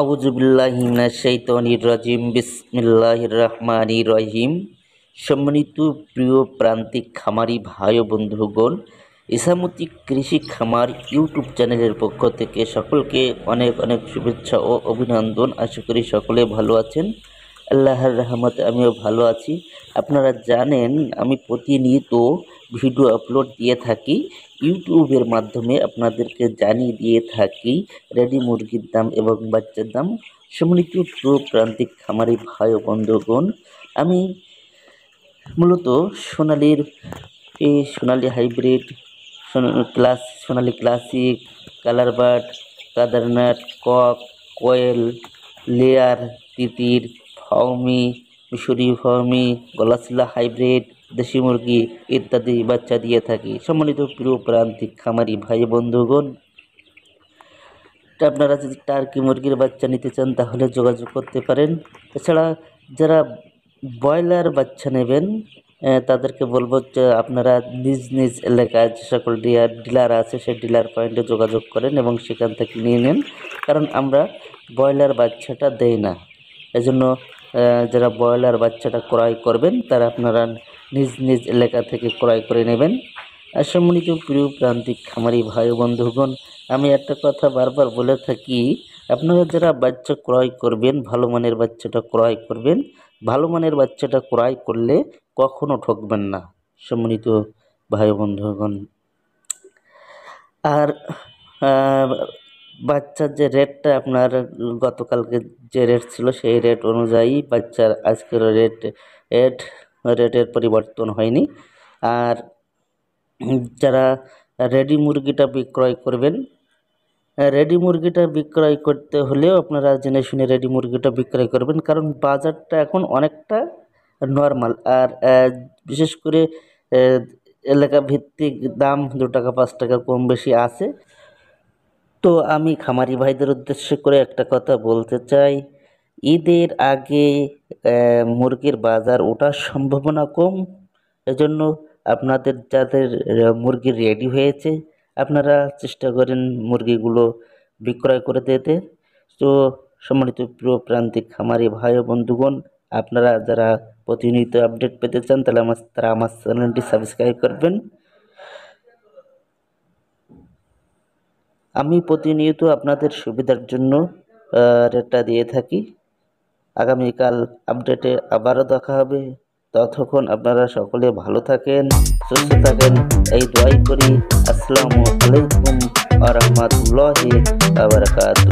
আউজুবিল্লাহিনাশাইতনির বিসমিল্লাহির রহমানি রহিম সম্মানিত প্রিয় প্রান্তিক খামারি ভাই ও বন্ধুগণ ইসামতি কৃষি খামার ইউটিউব চ্যানেলের পক্ষ থেকে সকলকে অনেক অনেক শুভেচ্ছা ও অভিনন্দন আশা করি সকলে ভালো আছেন আল্লাহর রহমতে আমিও ভালো আছি আপনারা জানেন আমি প্রতিনিয়ত ভিডিও আপলোড দিয়ে থাকি ইউটিউবের মাধ্যমে আপনাদেরকে জানিয়ে দিয়ে থাকি রেডি মুরগির দাম এবং বাচ্চার দাম সম্মিলিত প্রান্তিক খামারি ভাই ও বন্ধুগণ আমি মূলত সোনালির এই Sonali hybrid class Sonali classic colour bird Kadaknath cock quail layer তিতির আওমি মিশরি ফর্মি গলাশিলা হাইব্রিড দেশি মুরগি ইত্যাদি বাচ্চা দিয়ে থাকি সম্মানিত প্রিয় প্রান্তিক খামারি ভাই বন্ধুগণ আপনারা যদি টার্কি মুরগির বাচ্চা নিতে চান তাহলে যোগাযোগ করতে পারেন এছাড়া যারা ব্রয়লার বাচ্চা নেবেন তাদেরকে বলবো যে আপনারা নিজ নিজ এলাকায় যে সকল ডিয়ার ডিলার আছে সেই ডিলার পয়েন্টে যোগাযোগ করেন এবং সেখান থেকে নিয়ে নেন কারণ আমরা ব্রয়লার বাচ্চাটা দেই না এজন্য যারা ব্রয়লার বাচ্চাটা ক্রয় করবেন তারা আপনারা নিজ নিজ এলাকা থেকে ক্রয় করে নেবেন সম্মানিত প্রিয় প্রান্তিক খামারি ভাই বন্ধুগণ আমি একটা কথা বারবার বলে থাকি আপনারা যারা বাচ্চা ক্রয় করবেন ভালো মানের বাচ্চাটা ক্রয় করবেন ভালো মানের বাচ্চাটা ক্রয় করলে কখনো ঠকবেন না সম্মানিত ভাই বন্ধুগণ আর বাচ্চার যে রেটটা আপনার গতকালকে যে রেট ছিল সেই রেট অনুযায়ী বাচ্চার আজকের রেট রেট রেটের পরিবর্তন হয়নি আর যারা রেডি মুরগিটা বিক্রয় করবেন রেডি মুরগিটা বিক্রয় করতে হলেও আপনারা জেনে শুনে রেডি মুরগিটা বিক্রয় করবেন কারণ বাজারটা এখন অনেকটা নর্মাল আর বিশেষ করে এলাকা ভিত্তিক দাম দু টাকা পাঁচ টাকা কম বেশি আছে তো আমি খামারি ভাইদের উদ্দেশ্য করে একটা কথা বলতে চাই ঈদের আগে মুরগির বাজার ওঠার সম্ভাবনা কম এজন্য আপনাদের যাদের মুরগি রেডি হয়েছে আপনারা চেষ্টা করেন মুরগিগুলো বিক্রয় করে দিতে তো সম্মানিত প্রিয় প্রান্তিক খামারি ভাই ও বন্ধুগণ আপনারা যারা প্রতিনিয়ত আপডেট পেতে চান তাহলে আমার তারা আমার চ্যানেলটি সাবস্ক্রাইব করবেন আমি প্রতিনিয়ত আপনাদের সুবিধার জন্য রেটটা দিয়ে থাকি আগামীকাল আপডেটে আবারও দেখা হবে ততক্ষণ আপনারা সকলে ভালো থাকেন সুস্থ থাকেন এই দোয়াই করি আসসালামু আলাইকুম আ রহমতুল্লাহ আবরকাত